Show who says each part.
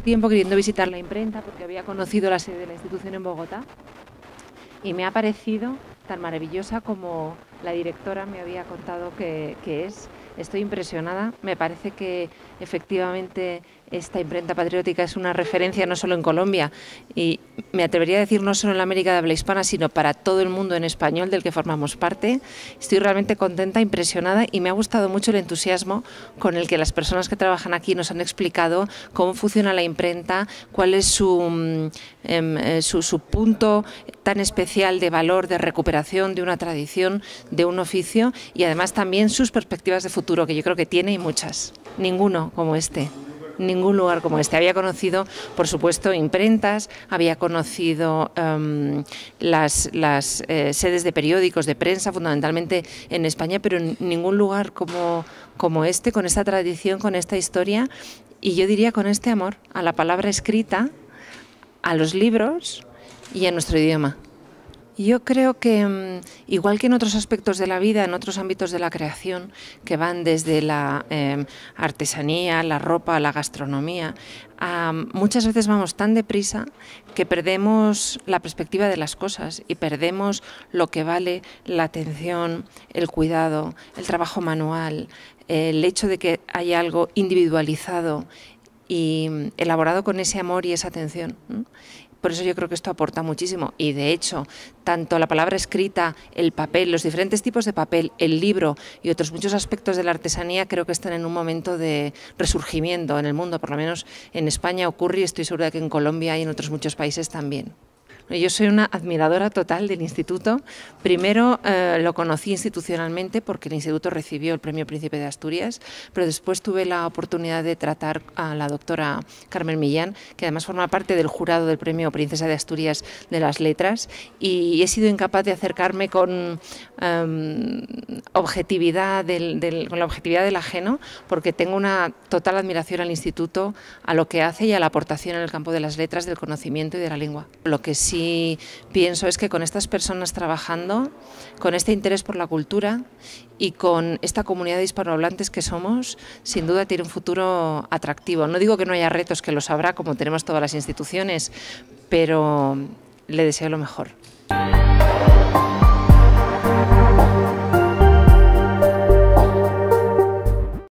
Speaker 1: tiempo queriendo visitar la imprenta porque había conocido la sede de la institución en Bogotá y me ha parecido tan maravillosa como la directora me había contado que, que es. Estoy impresionada. Me parece que efectivamente esta imprenta patriótica es una referencia no solo en Colombia y, me atrevería a decir no solo en la América de habla hispana, sino para todo el mundo en español del que formamos parte. Estoy realmente contenta, impresionada y me ha gustado mucho el entusiasmo con el que las personas que trabajan aquí nos han explicado cómo funciona la imprenta, cuál es su, mm, em, eh, su, su punto tan especial de valor, de recuperación de una tradición, de un oficio y además también sus perspectivas de futuro, que yo creo que tiene y muchas. Ninguno como este ningún lugar como este. Había conocido, por supuesto, imprentas, había conocido em, las, eh, sedes de periódicos, de prensa, fundamentalmente en España, pero en ningún lugar como este, con esta tradición, con esta historia y yo diría con este amor a la palabra escrita, a los libros y a nuestro idioma. Yo creo que, mm, igual que en otros aspectos de la vida, en otros ámbitos de la creación, que van desde la em, artesanía, la ropa, la gastronomía, mm, muchas veces vamos tan deprisa que perdemos la perspectiva de las cosas y perdemos lo que vale la atención, el cuidado, el trabajo manual, el hecho de que hay algo individualizado y mm, elaborado con ese amor y esa atención. Por eso yo creo que esto aporta muchísimo. Y de hecho, tanto la palabra escrita, el papel, los diferentes tipos de papel, el libro y otros muchos aspectos de la artesanía creo que están en un momento de resurgimiento en el mundo. Por lo menos en España ocurre y estoy segura de que en Colombia y en otros muchos países también. Yo soy una admiradora total del instituto. Primero eh, lo conocí institucionalmente porque el instituto recibió el Premio Príncipe de Asturias, pero después tuve la oportunidad de tratar a la doctora Carmen Millán, que además forma parte del jurado del Premio Princesa de Asturias de las Letras, y he sido incapaz de acercarme con, em, objetividad la objetividad del ajeno, porque tengo una total admiración al instituto, a lo que hace y a la aportación en el campo de las letras, del conocimiento y de la lengua. Lo que sí y pienso es que con estas personas trabajando, con este interés por la cultura y con esta comunidad de hispanohablantes que somos, sin duda tiene un futuro atractivo. No digo que no haya retos, que los habrá como tenemos todas las instituciones, pero le deseo lo mejor.